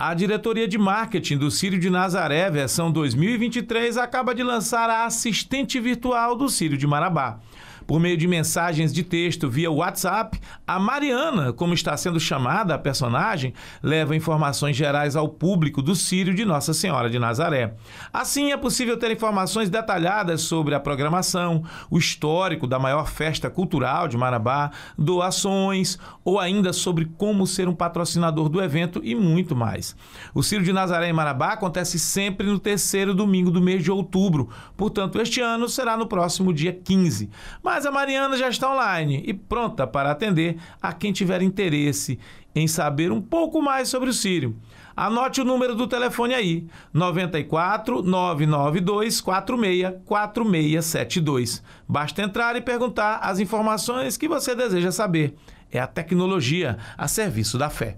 A diretoria de marketing do Círio de Nazaré, versão 2023, acaba de lançar a assistente virtual do Círio de Marabá por meio de mensagens de texto via WhatsApp. A Mariana, como está sendo chamada a personagem, leva informações gerais ao público do Sírio de Nossa Senhora de Nazaré. Assim, é possível ter informações detalhadas sobre a programação, o histórico da maior festa cultural de Marabá, doações ou ainda sobre como ser um patrocinador do evento e muito mais. O Sírio de Nazaré em Marabá acontece sempre no terceiro domingo do mês de outubro, portanto, este ano será no próximo dia 15. Mas Casa Mariana já está online e pronta para atender a quem tiver interesse em saber um pouco mais sobre o Sírio. Anote o número do telefone aí: 94 992 46 4672. Basta entrar e perguntar as informações que você deseja saber. É a tecnologia a serviço da fé.